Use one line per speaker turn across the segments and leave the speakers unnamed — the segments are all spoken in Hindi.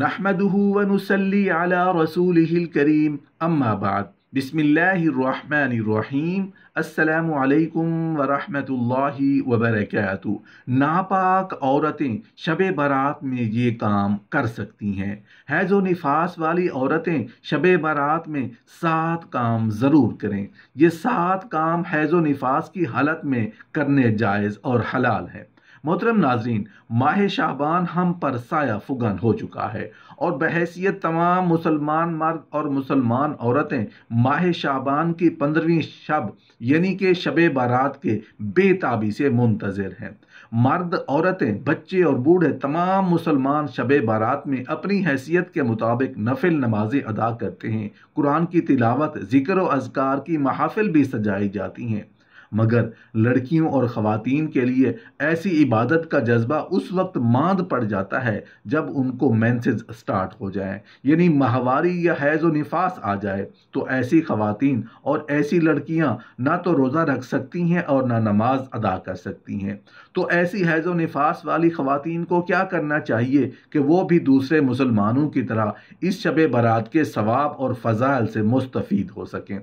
नहमदहू वनसली अला रसूल करीम अम्माबाद बिसमीम असलकम वरहमल वबरक नापाक औरतें शब बारात में ये काम कर सकती हैं हैज़ व निफास वाली औरतें शब बारात में सात काम ज़रूर करें ये सात काम हैज़ व निफास की हालत में करने जायज़ और हलाल है मोहतरम नाजरीन माह शाहबान हम पर साया फुगन हो चुका है और बहसीत तमाम मुसलमान मर्द और मुसलमान औरतें माह शाहबान की पंद्रहवीं शब यानी कि शब बारात के बेताबी से मुंतज़र हैं मर्द औरतें बच्चे और बूढ़े तमाम मुसलमान शब बारात में अपनी हैसियत के मुताबिक नफिल नमाजें अदा करते हैं कुरान की तिलावत जिक्र अजगार की महाफिल भी सजाई जाती हैं मगर लड़कियों और ख़वातीन के लिए ऐसी इबादत का जज्बा उस वक्त मांद पड़ जाता है जब उनको मैंसेज स्टार्ट हो जाए यानी माहवारी या हैज़ व निफास आ जाए तो ऐसी ख़वातीन और ऐसी लड़कियां ना तो रोज़ा रख सकती हैं और ना नमाज अदा कर सकती हैं तो ऐसी हैज़ व निफास वाली ख़वातीन को क्या करना चाहिए कि वो भी दूसरे मुसलमानों की तरह इस शब बारात के सवाब और फ़जाइल से मुस्तफ़ हो सकें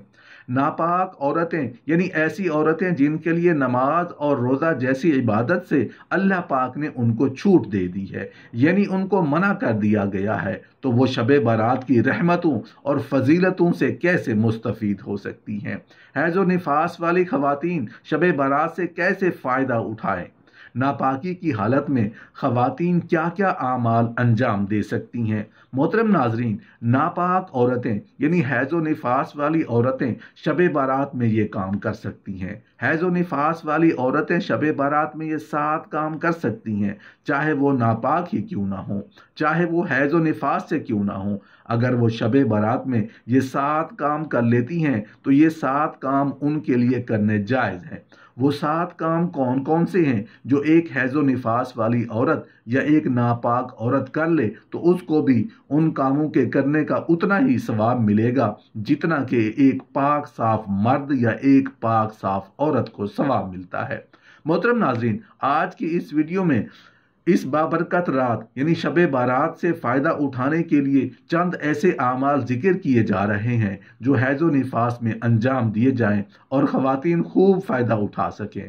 नापाक औरतें यानी ऐसी औरतें जिनके लिए नमाज और रोज़ा जैसी इबादत से अल्लाह पाक ने उनको छूट दे दी है यानी उनको मना कर दिया गया है तो वो शब बारात की रहमतों और फजीलतों से कैसे मुस्तफ़ हो सकती हैं हैज़ो नफास वाली खुवान शब बारात से कैसे फ़ायदा उठाएँ नापाकी की हालत में खातन क्या क्या आमाल अंजाम दे सकती हैं मोहतरम नाजरीन नापाक औरतें यानी हैज़ नफास वाली औरतें शब बारात में ये काम कर सकती हैं हैजो नफास वाली औरतें शब बारात में ये सात काम कर सकती हैं चाहे वो नापाक ही क्यों ना हो चाहे वो हैज़ नफास से क्यों ना हो अगर वो शब बारात में ये सात काम कर लेती हैं तो ये सात काम उनके लिए करने जायज़ हैं वो सात काम कौन कौन से हैं जो एक हैज़ो निफास वाली औरत या एक नापाक औरत कर ले तो उसको भी उन कामों के करने का उतना ही सवाब मिलेगा जितना कि एक पाक साफ मर्द या एक पाक साफ औरत को सवाब मिलता है मोहतरम नाजरीन आज की इस वीडियो में इस बाबरकत रात यानी शब बारात से फ़ायदा उठाने के लिए चंद ऐसे आमाल जिक्र किए जा रहे हैं जो हैज़ो नफास में अंजाम दिए जाएं और ख़वान खूब फ़ायदा उठा सकें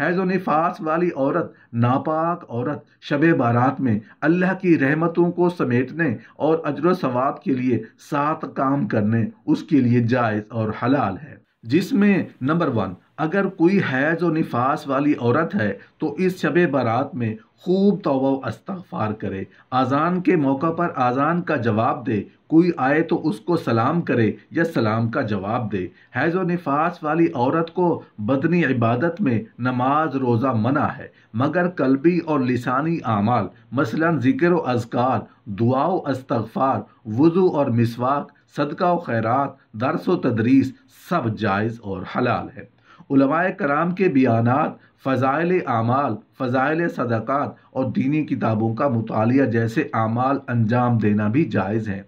हैज़ नफास वाली औरत नापाक औरत शब बारात में अल्लाह की रहमतों को समेटने और अजर सवाब के लिए सात काम करने उसके लिए जायज़ और हलाल है जिसमें नंबर वन अगर कोई हैज़ और निफास वाली औरत है तो इस शब बारात में खूब तोबा अस्तफ़ार करे आज़ान के मौका पर आज़ान का जवाब दे कोई आए तो उसको सलाम करे या सलाम का जवाब दे हैज़ व नफास वाली औरत को बदनी इबादत में नमाज रोज़ा मना है मगर कलबी और लिसानी आमाल मसलन ज़िक्र अजकार दुआ अस्तफ़ार वज़ू और मिसवाक सदका व खैरात दरस व तदरीस सब जायज़ और हलाल है कराम के बयानात फ़ज़ाइल आमाल फ़ज़ाइल सदक़ात और दीनी किताबों का मुतालिया जैसे आमाल अंजाम देना भी जायज़ है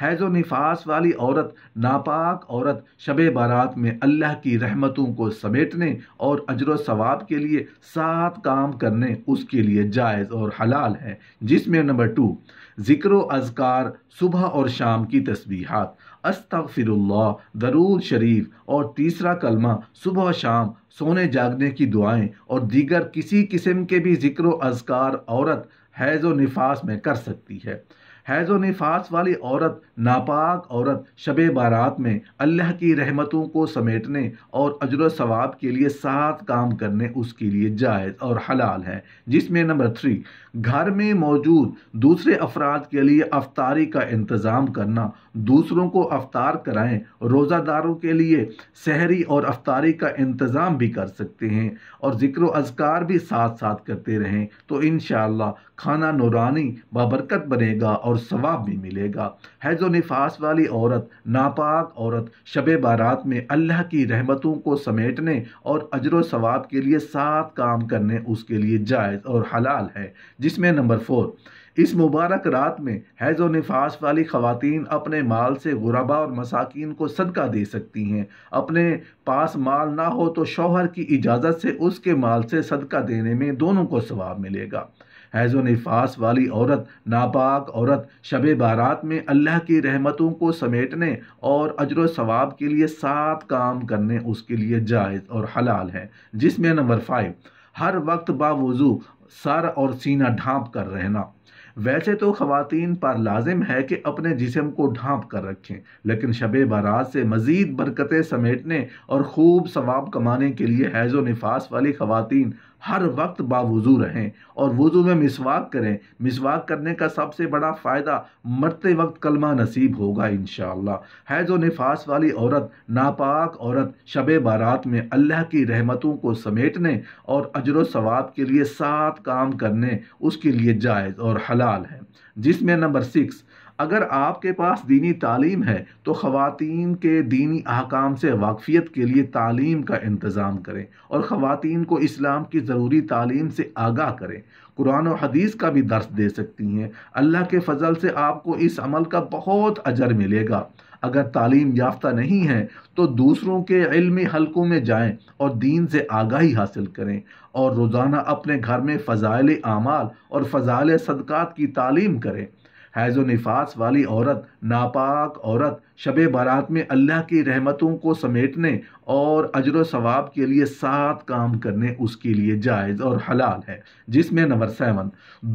हैज़ नफास वाली औरत नापाक औरत शब बारात में अल्लाह की रहमतों को समेटने और अजर सवाब के लिए सात काम करने उसके लिए जायज़ और हलाल है जिसमें नंबर टू ज़िक्र अजकार सुबह और शाम की तस्बीहात अस्तफ़िरल्ला दरूद शरीफ और तीसरा कलमा सुबह शाम सोने जागने की दुआएं और दीगर किसी किस्म के भी ज़िक्र अजकार औरत हैज़ नफास में कर सकती है हैज़ नफास वाली औरत नापाक औरत शब बारात में अल्लाह की रहमतों को समेटने और अजर सवाब के लिए सात काम करने उसके लिए जायज़ और हलाल है जिसमें नंबर थ्री घर में मौजूद दूसरे अफराद के लिए अफतारी का इंतज़ाम करना दूसरों को अवतार कराएं रोज़ादारों के लिए शहरी और अफतारी का इंतज़ाम भी कर सकते हैं और ज़िक्र अजकार भी साथ साथ करते रहें तो इन खाना नौरानी बाबरकत बनेगा और सवाब भी मिलेगा हैज़ो नफास वाली औरत नापाक औरत शब बारात में अल्लाह की रहमतों को समेटने और अजर सवाब के लिए सात काम करने उसके लिए जायज़ और हलाल है जिसमें नंबर फोर इस मुबारक रात में हैज़ो व नफास वाली खातन अपने माल से गुरबा और मसाकिन को सदका दे सकती हैं अपने पास माल ना हो तो शौहर की इजाज़त से उसके माल से सदका देने में दोनों को स्वाब मिलेगा हैज़ो नफास वाली औरत नापाक औरत शब बारात में अल्लाह की रहमतों को समेटने और अजर सवाब के लिए सात काम करने उसके लिए जायज़ और हलाल है जिसमें नंबर फाइव हर वक्त बावजू सर और सीना ढांप कर रहना वैसे तो खातन पर लाजिम है कि अपने जिसम को ढांप कर रखें लेकिन शब बारात से मज़ीद बरकतें समेटने और खूब सवाब कमाने के लिए हैज़ो नफास वाली खातन हर वक्त बावजू रहें और वज़ू में मिसवाक करें मिसवाक करने का सबसे बड़ा फ़ायदा मरते वक्त कलमा नसीब होगा इन जो नफास वाली औरत नापाक औरत शब बारात में अल्लाह की रहमतों को समेटने और अजर सवाब के लिए सात काम करने उसके लिए जायज़ और हलाल है जिसमें नंबर सिक्स अगर आपके पास दीनी तालीम है तो ख़वातीन के दीनी अहकाम से वाकफ़ियत के लिए तालीम का इंतज़ाम करें और ख़वातीन को इस्लाम की ज़रूरी तालीम से आगाह करें कुरान और हदीस का भी दर्स दे सकती हैं अल्लाह के फ़जल से आपको इस अमल का बहुत अजर मिलेगा अगर तालीम याफ्ता नहीं है तो दूसरों के इल्मी हलकों में जाएं और दीन से आगाही हासिल करें और रोज़ाना अपने घर में फ़जाइल आमाल और फ़जाइल सदक़ात की तालीम करें हैज़ो निफास वाली औरत नापाक औरत शब बारात में अल्लाह की रहमतों को समेटने और अजर सवाब के लिए सात काम करने उसके लिए जायज़ और हलाल है जिसमें नंबर सेवन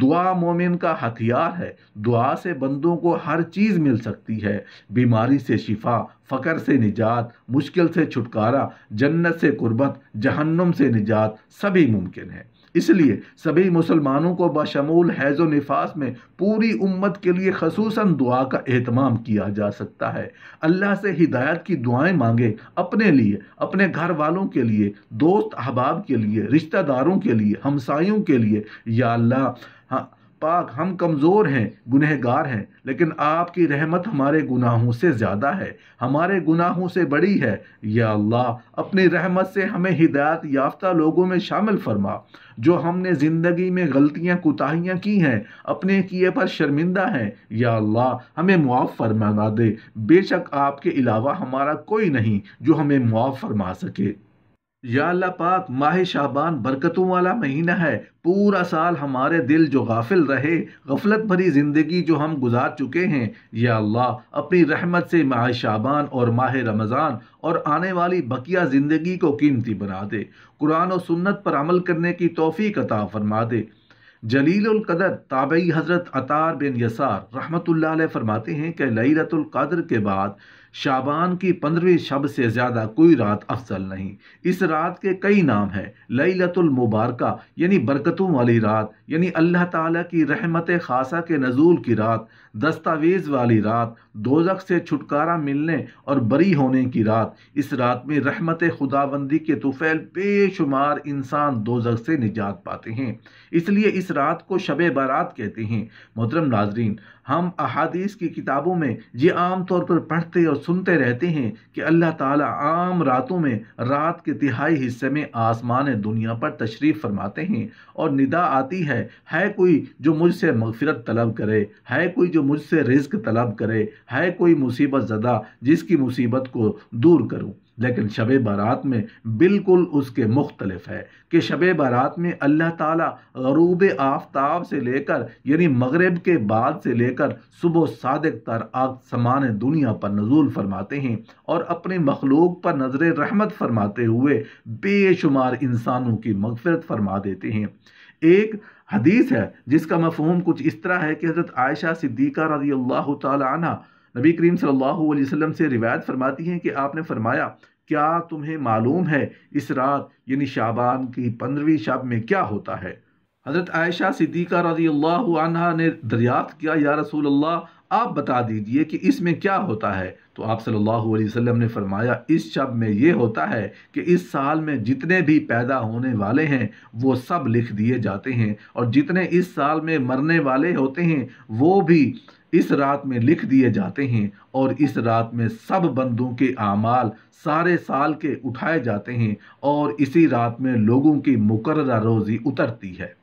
दुआ मोमिन का हथियार है दुआ से बंदों को हर चीज़ मिल सकती है बीमारी से शिफा फ़कर से निजात मुश्किल से छुटकारा जन्नत से कुर्बत जहन्नम से निजात सभी मुमकिन है इसलिए सभी मुसलमानों को बशमूल हैज़ नफास में पूरी उम्मत के लिए खसूस दुआ का अहतमाम किया जा सकता है अल्लाह से हिदायत की दुआएं मांगे अपने लिए अपने घर वालों के लिए दोस्त अहबाब के लिए रिश्तेदारों के लिए हमसायों के लिए या अल्लाह हाँ पाक हम कमज़ोर हैं गुनहगार हैं लेकिन आपकी रहमत हमारे गुनाहों से ज़्यादा है हमारे गुनाहों से बड़ी है या अल्लाह अपनी रहमत से हमें हिदायत याफ्ता लोगों में शामिल फरमा जो हमने ज़िंदगी में गलतियाँ कोताहियाँ की हैं अपने किए पर शर्मिंदा हैं या अल्लाह हमें मुआफ़ फरमा दे बेशक आपके अलावा हमारा कोई नहीं जो हमें मुआफ़ फरमा सके या अल्लाह पाक माह शाबान बरकतों वाला महीना है पूरा साल हमारे दिल जो गाफिल रहे गफलत भरी ज़िंदगी जो हम गुजार चुके हैं या अल्लाह अपनी रहमत से माह शाबान और माह रमज़ान और आने वाली बकिया ज़िंदगी को कीमती बना दे कुरान और सुन्नत पर अमल करने की तोफ़ी अता फरमा दे जलीलकदर ताबई हज़रत अतार बिन यसार रहमत फ़रमाते हैं कि लईरतुल्कद्र के बाद शाबान की पंद्रहवीं शब से ज़्यादा कोई रात अफसल नहीं इस रात के कई नाम हैं लई लतुलमबारक यानी बरकतों वाली रात यानी अल्लाह ताला की रहमत खासा के नज़ूल की रात दस्तावेज़ वाली रात दोजक से छुटकारा मिलने और बरी होने की रात इस रात में रहमत खुदाबंदी के तुफैल बेशुमार इंसान दोजक से निजात पाते हैं इसलिए इस रात को शब बारात कहते हैं मोहतरम नाजरीन हम अहादीस की किताबों में ये आम तौर पर पढ़ते और सुनते रहते हैं कि अल्लाह ताला आम रातों में रात के तिहाई हिस्से में आसमान दुनिया पर तशरीफ़ फरमाते हैं और निदा आती है है कोई जो मुझसे मगफरत तलब करे है कोई जो मुझसे रिज्क तलब करे है कोई मुसीबत ज़दा जिसकी मुसीबत को दूर करूँ लेकिन शब बारात में बिल्कुल उसके मुख्तलफ है कि शब बारात में अल्लाह ताला गरूब आफ्ताब से लेकर यानी मगरब के बाद से लेकर सुबह सादक तर आग समान दुनिया पर नजूल फरमाते हैं और अपने मखलूक पर नजर रहमत फरमाते हुए बेशुमार इंसानों की मगफरत फरमा देते हैं एक हदीस है जिसका मफहम कुछ इस तरह है कि हज़रत आयशा सिद्दीका रजी अल्लाह तना नबी करीम सल्लल्लाहु अलैहि वसल्लम से रिवायत फरमाती हैं कि आपने फरमाया क्या तुम्हें मालूम है इस रात यानी शाबान की पंद्रहवीं शब में क्या होता है हज़रत आयशा सिद्दीक़ा रजी अल्लाह ने दरियाफ़्त किया या रसूल अल्लाह आप बता दीजिए कि इसमें क्या होता है तो आप सल्लल्लाहु अलैहि वसल्लम ने फरमाया इस शब में ये होता है कि इस साल में जितने भी पैदा होने वाले हैं वो सब लिख दिए जाते हैं और जितने इस साल में मरने वाले होते हैं वो भी इस रात में लिख दिए जाते हैं और इस रात में सब बंदों के आमाल सारे साल के उठाए जाते हैं और इसी रात में लोगों की मुकर्रा रोज़ी उतरती है